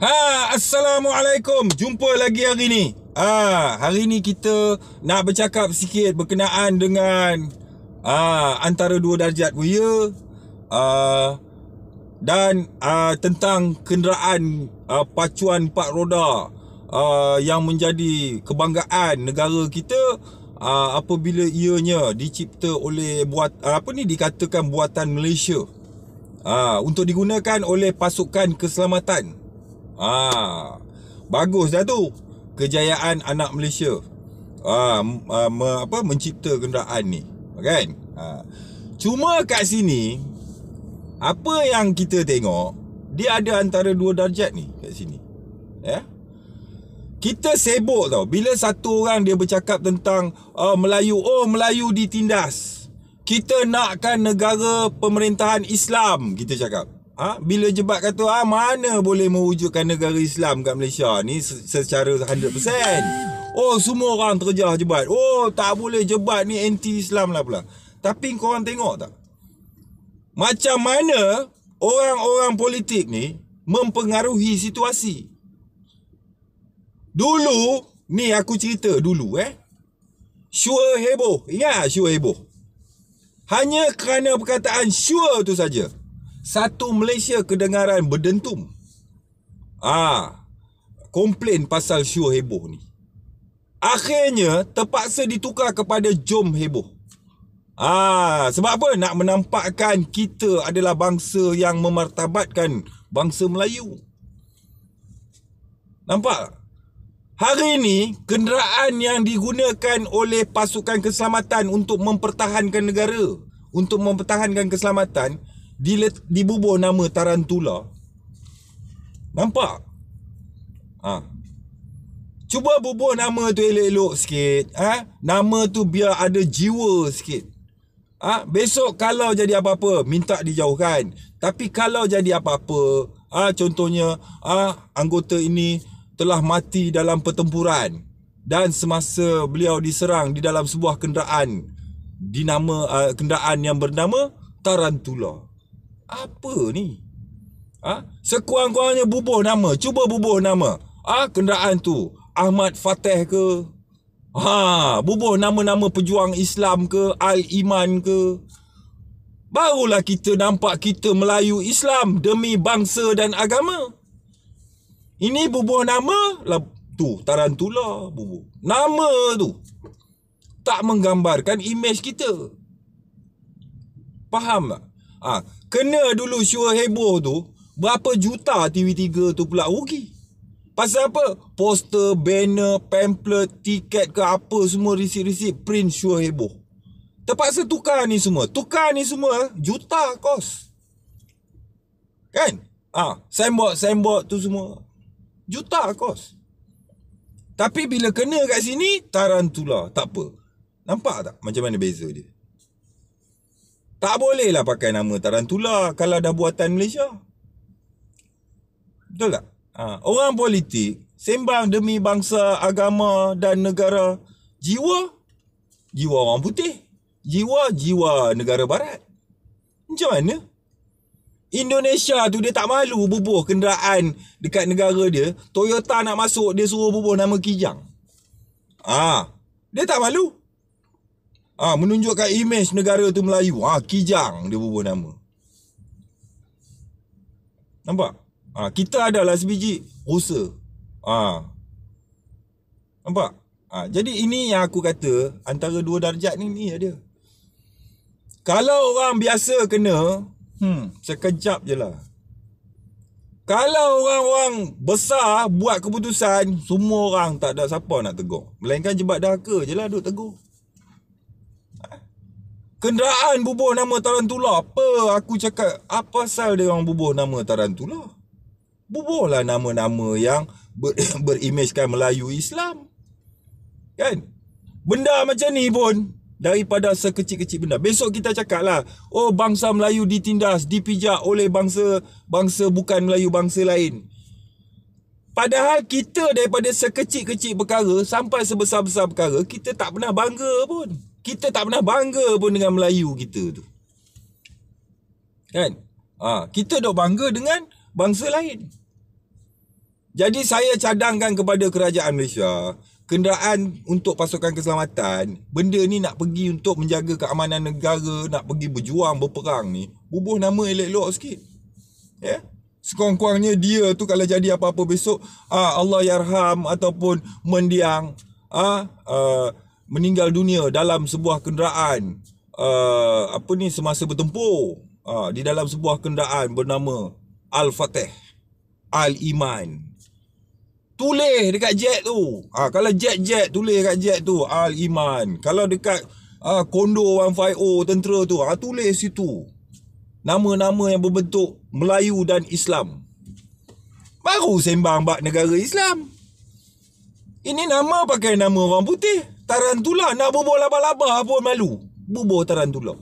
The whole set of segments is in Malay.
Ha, assalamualaikum. Jumpa lagi hari ni. Ah, ha, hari ni kita nak bercakap sikit berkenaan dengan ha, antara dua darjat Buya ha, dan ha, tentang kenderaan ha, pacuan empat roda ha, yang menjadi kebanggaan negara kita ha, apabila ianya dicipta oleh buat ha, apa ni dikatakan buatan Malaysia. Ha, untuk digunakan oleh pasukan keselamatan. Ah, bagus dah tu kejayaan anak Malaysia ah, ah, me, apa mencipta kenderaan ni kan ah. cuma kat sini apa yang kita tengok dia ada antara dua darjat ni kat sini ya kita sibuk tau bila satu orang dia bercakap tentang uh, Melayu oh Melayu ditindas kita nakkan negara pemerintahan Islam kita cakap Ha? Bila jebat kata ha, mana boleh mewujudkan negara Islam kat Malaysia ni secara 100%. Oh semua orang terjah jebat. Oh tak boleh jebat ni anti-Islam lah pula. Tapi korang tengok tak? Macam mana orang-orang politik ni mempengaruhi situasi? Dulu, ni aku cerita dulu eh. Sure heboh. Ingat sure heboh? Hanya kerana perkataan sure tu saja. Satu Malaysia kedengaran berdentum. Ah, komplain pasal show heboh ni. Akhirnya terpaksa ditukar kepada jom heboh. Ah, sebab apa? Nak menampakkan kita adalah bangsa yang memartabatkan bangsa Melayu. Nampak? Hari ini, kenderaan yang digunakan oleh pasukan keselamatan untuk mempertahankan negara, untuk mempertahankan keselamatan, dilet, dibubuh nama tarantula nampak ha. cuba bubuh nama tu elok-elok sikit ha? nama tu biar ada jiwa sikit ha? besok kalau jadi apa-apa minta dijauhkan tapi kalau jadi apa-apa ha? contohnya ha? anggota ini telah mati dalam pertempuran dan semasa beliau diserang di dalam sebuah kenderaan dinama uh, ha, kenderaan yang bernama tarantula apa ni? Ha? Sekurang-kurangnya bubuh nama. Cuba bubuh nama. Ah ha? kenderaan tu Ahmad Fateh ke? Ha, bubuh nama-nama pejuang Islam ke, Al Iman ke? Barulah kita nampak kita Melayu Islam demi bangsa dan agama. Ini bubuh nama lah tu tarantula bubuh. Nama tu tak menggambarkan imej kita. Faham tak? Ah, ha, kena dulu sure heboh tu, berapa juta TV3 tu pula rugi. Pasal apa? Poster, banner, pamphlet, tiket ke apa semua risik-risik print sure heboh. Terpaksa tukar ni semua. Tukar ni semua juta kos. Kan? Ah, ha, signboard, signboard tu semua juta kos. Tapi bila kena kat sini, tarantula. takpe. Nampak tak macam mana beza dia? Tak boleh lah pakai nama Tarantula kalau dah buatan Malaysia. Betul tak? Ha. Orang politik sembang demi bangsa, agama dan negara. Jiwa, jiwa orang putih. Jiwa, jiwa negara barat. Macam mana? Indonesia tu dia tak malu bubuh kenderaan dekat negara dia. Toyota nak masuk, dia suruh bubuh nama Kijang. Ah, ha. Dia tak malu ha, Menunjukkan imej negara tu Melayu ha, Kijang dia berubah nama Nampak? Ha, kita adalah sebiji rusa ha. Nampak? Ha, jadi ini yang aku kata Antara dua darjat ni ni ada Kalau orang biasa kena hmm, Sekejap je lah kalau orang-orang besar buat keputusan, semua orang tak ada siapa nak tegur. Melainkan jebat dahaka je lah duduk tegur. Kenderaan bubuh nama Tarantula Apa aku cakap Apa sal dia orang bubuh nama Tarantula Bubuh lah nama-nama yang ber, Berimejkan Melayu Islam Kan Benda macam ni pun Daripada sekecil-kecil benda Besok kita cakap lah Oh bangsa Melayu ditindas Dipijak oleh bangsa Bangsa bukan Melayu Bangsa lain Padahal kita daripada sekecil-kecil perkara Sampai sebesar-besar perkara Kita tak pernah bangga pun kita tak pernah bangga pun dengan Melayu kita tu. Kan? Ha, kita dah bangga dengan bangsa lain. Jadi saya cadangkan kepada kerajaan Malaysia, kenderaan untuk pasukan keselamatan, benda ni nak pergi untuk menjaga keamanan negara, nak pergi berjuang, berperang ni, bubuh nama elok-elok sikit. Ya? Yeah? Sekurang-kurangnya dia tu kalau jadi apa-apa besok, ah Allah yarham ataupun mendiang, ah, ah meninggal dunia dalam sebuah kenderaan uh, apa ni semasa bertempur uh, di dalam sebuah kenderaan bernama Al-Fatih Al-Iman tulis dekat jet tu uh, kalau jet-jet tulis dekat jet tu Al-Iman kalau dekat uh, kondo 150 tentera tu uh, tulis situ nama-nama yang berbentuk Melayu dan Islam baru sembang bak negara Islam ini nama pakai nama orang putih. Tarantula nak bubur laba-laba pun malu. Bubur tarantula.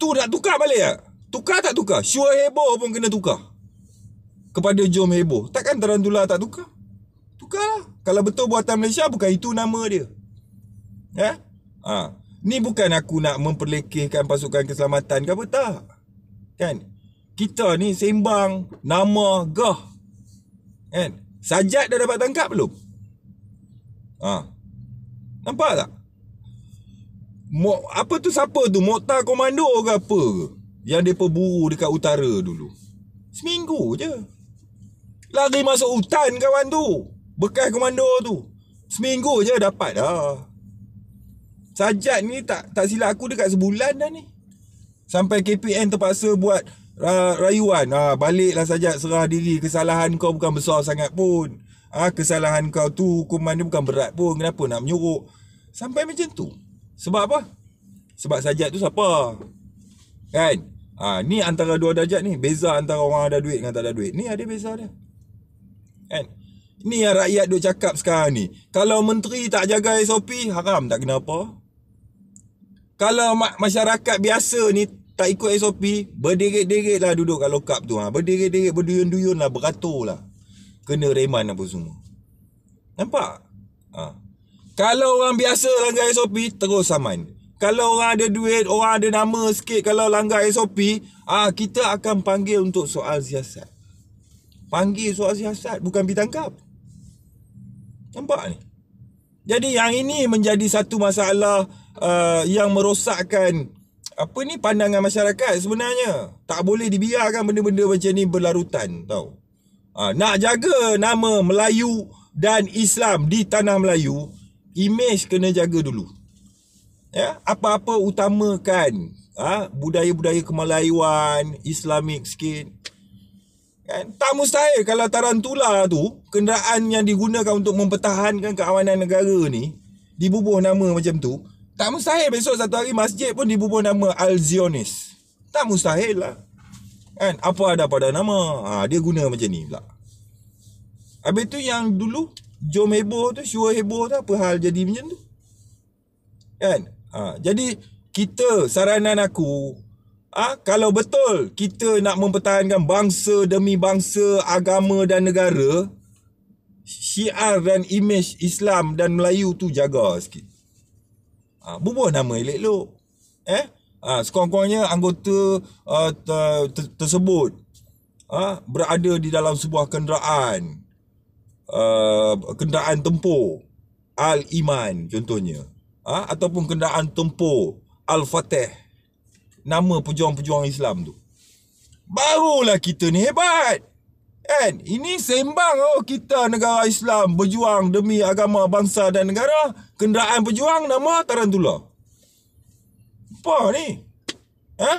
Tu nak tukar balik tak? Tukar tak tukar? Sure heboh pun kena tukar. Kepada jom heboh. Takkan tarantula tak tukar? Tukarlah. Kalau betul buatan Malaysia bukan itu nama dia. Ya? Eh? Ha. Ni bukan aku nak memperlekehkan pasukan keselamatan ke apa tak. Kan? Kita ni sembang nama gah. Kan? Sajat dah dapat tangkap belum? Ha. Nampak tak? Mo, apa tu siapa tu? Mokta komando ke apa ke? Yang dia perburu dekat utara dulu. Seminggu je. Lari masuk hutan kawan tu. Bekas komando tu. Seminggu je dapat dah. Sajat ni tak tak silap aku dekat sebulan dah ni. Sampai KPN terpaksa buat uh, rayuan ah baliklah saja serah diri kesalahan kau bukan besar sangat pun ah kesalahan kau tu hukuman dia bukan berat pun kenapa nak menyuruh sampai macam tu sebab apa sebab saja tu siapa kan ah ni antara dua darjat ni beza antara orang ada duit dengan tak ada duit ni ada beza dia kan ni yang rakyat duk cakap sekarang ni kalau menteri tak jaga SOP haram tak kenapa? kalau masyarakat biasa ni tak ikut SOP berderet-deret lah duduk kat lokap tu ha. berderet-deret berduyun-duyun lah beratur lah kena reman apa semua nampak? Ha. kalau orang biasa langgar SOP terus saman kalau orang ada duit orang ada nama sikit kalau langgar SOP ah ha, kita akan panggil untuk soal siasat panggil soal siasat bukan ditangkap nampak ni? Jadi yang ini menjadi satu masalah uh, yang merosakkan apa ni pandangan masyarakat sebenarnya. Tak boleh dibiarkan benda-benda macam ni berlarutan, tahu. Ha, nak jaga nama Melayu dan Islam di tanah Melayu, imej kena jaga dulu. Ya, apa-apa utamakan ha, budaya-budaya kemalayuan, Islamik sikit. Kan? Tak mustahil kalau Tarantula tu, kenderaan yang digunakan untuk mempertahankan keamanan negara ni, dibubuh nama macam tu, tak mustahil besok satu hari masjid pun dibubuh nama Al-Zionis. Tak mustahil lah. Kan? Apa ada pada nama? Ha, dia guna macam ni pula. Habis tu yang dulu, Jom Hebo tu, Syua Hebo tu, apa hal jadi macam tu? Kan? Ha, jadi, kita, saranan aku, ah ha, kalau betul kita nak mempertahankan bangsa demi bangsa, agama dan negara, syiar dan imej Islam dan Melayu tu jaga sikit. Ha, bubuh nama elok-elok. Eh? Ha, sekurang-kurangnya anggota uh, ha, ter- ter- tersebut uh, berada di dalam sebuah kenderaan. Uh, kenderaan tempur. Al-Iman contohnya. Uh, ataupun kenderaan tempur. Al-Fatih. Nama pejuang-pejuang Islam tu. Barulah kita ni hebat. Kan? Ini sembang oh kita negara Islam berjuang demi agama bangsa dan negara. Kenderaan berjuang nama Tarantula. Apa ni? Eh? Ha?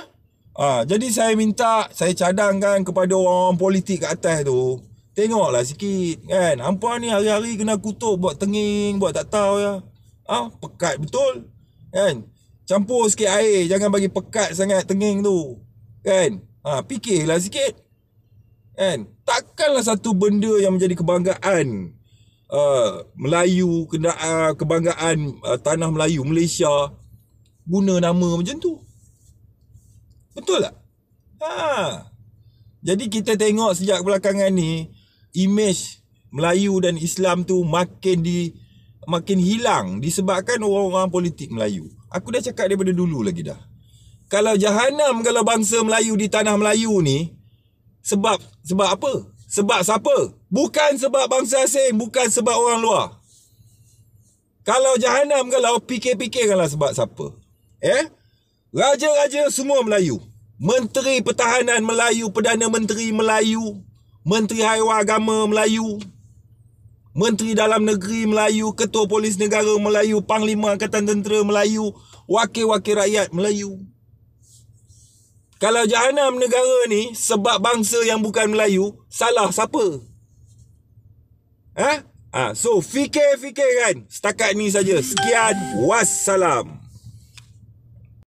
Ha, jadi saya minta, saya cadangkan kepada orang-orang politik kat atas tu. Tengoklah sikit kan. Hampa ni hari-hari kena kutuk buat tenging, buat tak tahu ya. Ha? Pekat betul. Kan? Campur sikit air. Jangan bagi pekat sangat tenging tu. Kan? Ha, fikirlah sikit kan takkanlah satu benda yang menjadi kebanggaan uh, Melayu kena uh, kebanggaan uh, tanah Melayu Malaysia guna nama macam tu betul tak ha jadi kita tengok sejak belakangan ni image Melayu dan Islam tu makin di makin hilang disebabkan orang-orang politik Melayu aku dah cakap daripada dulu lagi dah kalau jahanam kalau bangsa Melayu di tanah Melayu ni sebab sebab apa? Sebab siapa? Bukan sebab bangsa asing, bukan sebab orang luar. Kalau jahanam kalau fikir-fikirkanlah sebab siapa. Eh? Raja-raja semua Melayu. Menteri Pertahanan Melayu, Perdana Menteri Melayu, Menteri Haiwan Agama Melayu, Menteri Dalam Negeri Melayu, Ketua Polis Negara Melayu, Panglima Angkatan Tentera Melayu, Wakil-wakil rakyat Melayu. Kalau jahanam negara ni sebab bangsa yang bukan Melayu, salah siapa? Ha? Ha, so fikir-fikir kan. Setakat ni saja. Sekian. Wassalam.